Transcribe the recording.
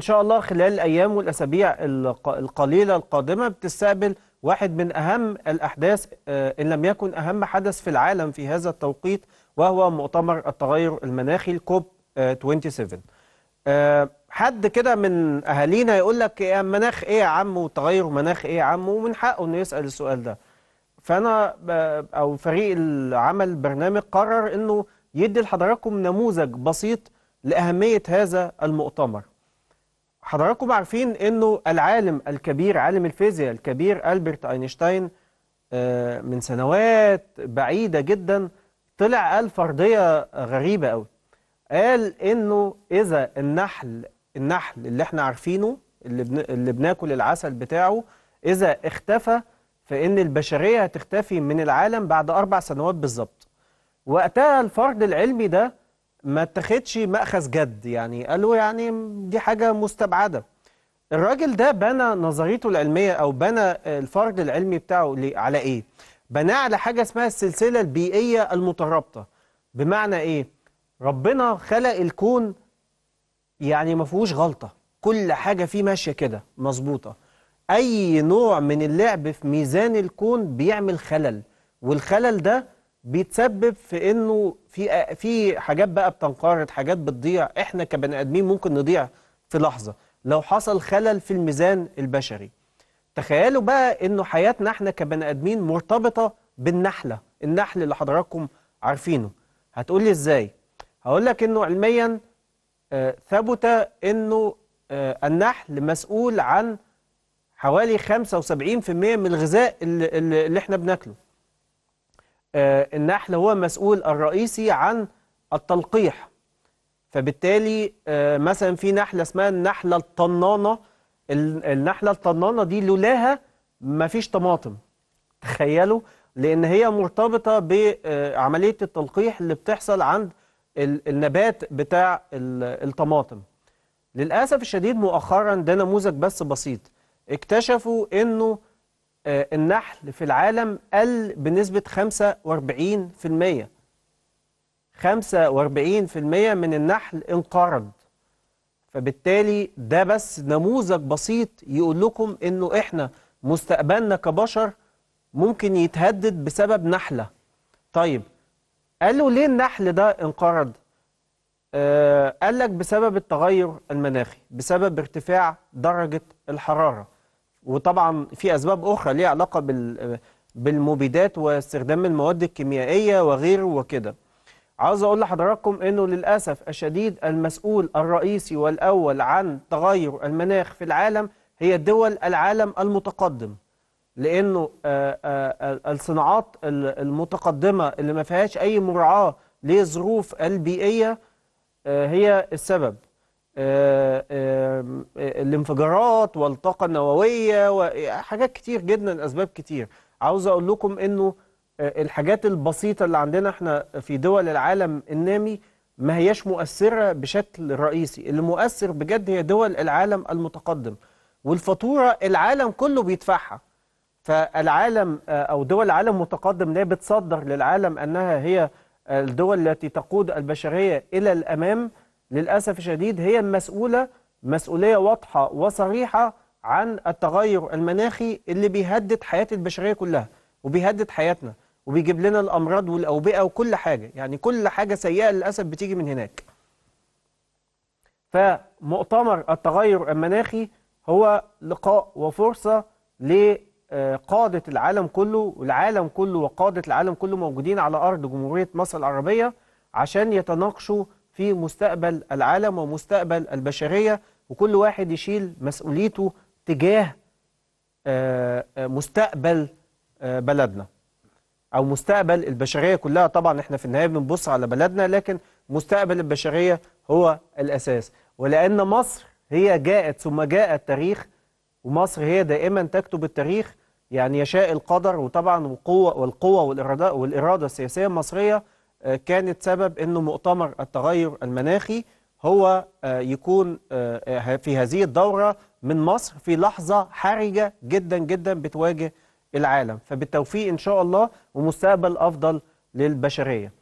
إن شاء الله خلال الأيام والأسابيع القليلة القادمة بتستقبل واحد من أهم الأحداث آه، إن لم يكن أهم حدث في العالم في هذا التوقيت وهو مؤتمر التغير المناخي الكوب 27 آه، آه، حد كده من أهالينا يقول لك مناخ إيه يا عم وتغير مناخ إيه يا عم ومن حقه إنه يسأل السؤال ده فأنا أو فريق العمل برنامج قرر إنه يدي لحضراتكم نموذج بسيط لأهمية هذا المؤتمر حضراتكم عارفين انه العالم الكبير عالم الفيزياء الكبير البرت اينشتاين آه، من سنوات بعيده جدا طلع قال فرضيه غريبه قوي قال انه اذا النحل النحل اللي احنا عارفينه اللي, بن... اللي بناكل العسل بتاعه اذا اختفى فان البشريه هتختفي من العالم بعد اربع سنوات بالظبط وقتها الفرض العلمي ده ما اتخذش مأخذ جد يعني قال له يعني دي حاجة مستبعدة الراجل ده بنى نظريته العلمية أو بنى الفرد العلمي بتاعه على إيه؟ بناه على حاجة اسمها السلسلة البيئية المترابطة بمعنى إيه؟ ربنا خلق الكون يعني ما فيهوش غلطة كل حاجة فيه ماشية كده مظبوطة أي نوع من اللعب في ميزان الكون بيعمل خلل والخلل ده بيتسبب في انه في في حاجات بقى بتنقرض حاجات بتضيع احنا كبني ادمين ممكن نضيع في لحظه لو حصل خلل في الميزان البشري تخيلوا بقى انه حياتنا احنا كبني ادمين مرتبطه بالنحله النحل اللي حضراتكم عارفينه هتقول لي ازاي هقول لك انه علميا آه، ثبت انه آه، النحل مسؤول عن حوالي 75% من الغذاء اللي, اللي احنا بناكله النحل آه، هو المسؤول الرئيسي عن التلقيح فبالتالي آه، مثلا في نحلة اسمها النحلة الطنانة النحلة الطنانة دي لولاها ما فيش طماطم تخيلوا لأن هي مرتبطة بعملية التلقيح اللي بتحصل عند النبات بتاع الطماطم للأسف الشديد مؤخرا ده نموذج بس بسيط اكتشفوا أنه آه، النحل في العالم قل بنسبة 45% 45% من النحل انقرض فبالتالي ده بس نموذج بسيط يقول لكم انه احنا مستقبلنا كبشر ممكن يتهدد بسبب نحلة طيب قالوا ليه النحل ده انقرض آه قال لك بسبب التغير المناخي بسبب ارتفاع درجة الحرارة وطبعا في أسباب أخرى ليها علاقة بالمبيدات واستخدام المواد الكيميائية وغيره وكده عاوز أقول لحضراتكم أنه للأسف الشديد المسؤول الرئيسي والأول عن تغير المناخ في العالم هي دول العالم المتقدم لأنه آه، آه، الصناعات المتقدمة اللي ما فيهاش أي مراعاة لظروف البيئية آه، هي السبب آه، آه، الانفجارات والطاقة النووية وحاجات كتير جدا أسباب كتير عاوز أقول لكم أنه آه، الحاجات البسيطة اللي عندنا احنا في دول العالم النامي ما هياش مؤثرة بشكل رئيسي اللي مؤثر بجد هي دول العالم المتقدم والفاتورة العالم كله بيدفعها فالعالم أو دول العالم المتقدم لا بتصدر للعالم أنها هي الدول التي تقود البشرية إلى الأمام للأسف الشديد هي المسؤولة مسؤولية واضحة وصريحة عن التغير المناخي اللي بيهدد حياة البشرية كلها وبيهدد حياتنا وبيجيب لنا الأمراض والأوبئة وكل حاجة يعني كل حاجة سيئة للأسف بتيجي من هناك فمؤتمر التغير المناخي هو لقاء وفرصة لقادة العالم كله والعالم كله وقادة العالم كله موجودين على أرض جمهورية مصر العربية عشان يتناقشوا في مستقبل العالم ومستقبل البشرية وكل واحد يشيل مسؤوليته تجاه آه، آه، مستقبل آه، بلدنا أو مستقبل البشرية كلها طبعا احنا في النهاية بنبص على بلدنا لكن مستقبل البشرية هو الأساس ولأن مصر هي جاءت ثم جاء التاريخ ومصر هي دائما تكتب التاريخ يعني يشاء القدر وطبعا والقوة والقوة والإرادة, والإرادة السياسية المصرية آه، كانت سبب أنه مؤتمر التغير المناخي هو آه، يكون آه، في هذه الدورة من مصر في لحظة حرجة جدا جدا بتواجه العالم فبالتوفيق إن شاء الله ومستقبل أفضل للبشرية